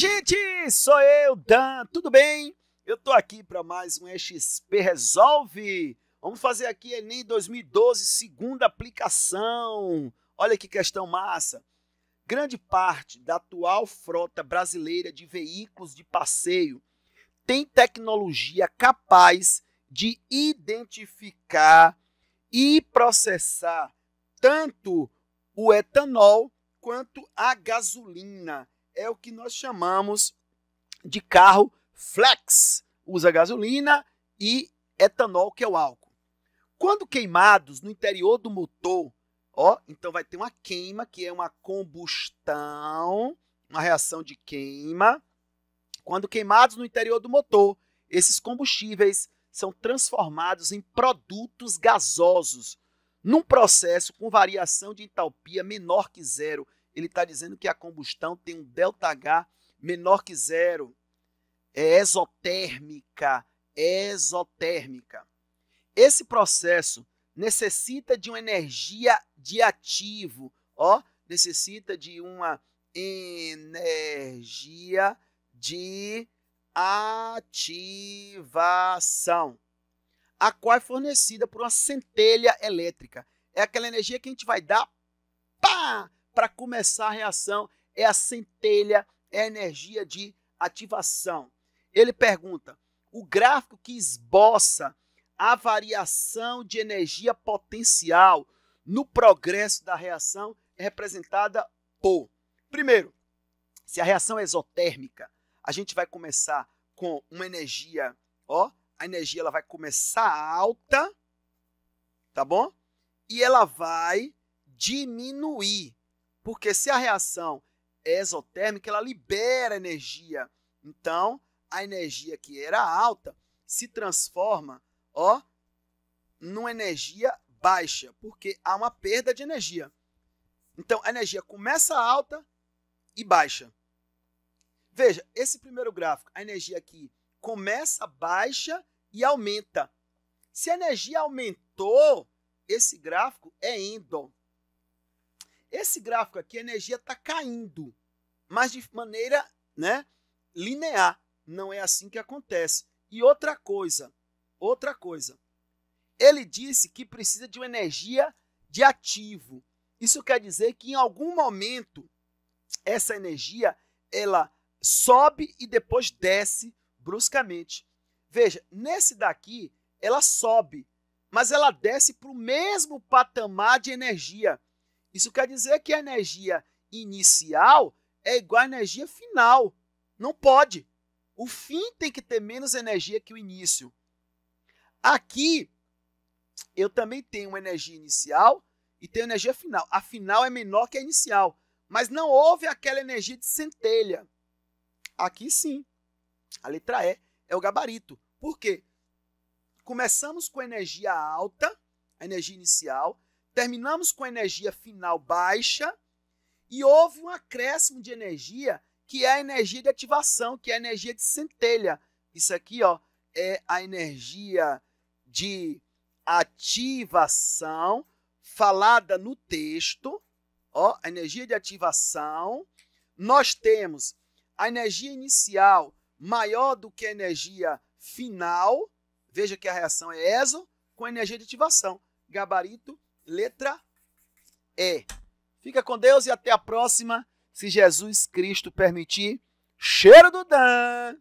gente, sou eu, Dan, tudo bem? Eu tô aqui para mais um XP Resolve. Vamos fazer aqui Enem 2012, segunda aplicação. Olha que questão massa. Grande parte da atual frota brasileira de veículos de passeio tem tecnologia capaz de identificar e processar tanto o etanol quanto a gasolina é o que nós chamamos de carro flex. Usa gasolina e etanol, que é o álcool. Quando queimados no interior do motor, ó, então vai ter uma queima, que é uma combustão, uma reação de queima. Quando queimados no interior do motor, esses combustíveis são transformados em produtos gasosos, num processo com variação de entalpia menor que zero, ele está dizendo que a combustão tem um ΔH menor que zero. É exotérmica. Exotérmica. Esse processo necessita de uma energia de ativo, ó, necessita de uma energia de ativação, a qual é fornecida por uma centelha elétrica. É aquela energia que a gente vai dar pá, para começar a reação é a centelha, é a energia de ativação. Ele pergunta: o gráfico que esboça a variação de energia potencial no progresso da reação é representada por. Primeiro, se a reação é exotérmica, a gente vai começar com uma energia, ó, a energia ela vai começar alta, tá bom? E ela vai diminuir porque se a reação é exotérmica, ela libera energia. Então, a energia que era alta se transforma, ó, numa energia baixa, porque há uma perda de energia. Então, a energia começa alta e baixa. Veja, esse primeiro gráfico, a energia aqui começa baixa e aumenta. Se a energia aumentou, esse gráfico é endo. Esse gráfico aqui, a energia está caindo, mas de maneira né, linear. Não é assim que acontece. E outra coisa, outra coisa. Ele disse que precisa de uma energia de ativo. Isso quer dizer que em algum momento essa energia ela sobe e depois desce bruscamente. Veja, nesse daqui ela sobe, mas ela desce para o mesmo patamar de energia. Isso quer dizer que a energia inicial é igual à energia final. Não pode. O fim tem que ter menos energia que o início. Aqui, eu também tenho uma energia inicial e tenho energia final. A final é menor que a inicial, mas não houve aquela energia de centelha. Aqui sim. A letra E é o gabarito. Por quê? Começamos com energia alta, a energia inicial, terminamos com energia final baixa e houve um acréscimo de energia, que é a energia de ativação, que é a energia de centelha. Isso aqui ó, é a energia de ativação falada no texto. Ó, a energia de ativação. Nós temos a energia inicial maior do que a energia final. Veja que a reação é ESO com energia de ativação. Gabarito letra E. Fica com Deus e até a próxima, se Jesus Cristo permitir. Cheiro do Dan!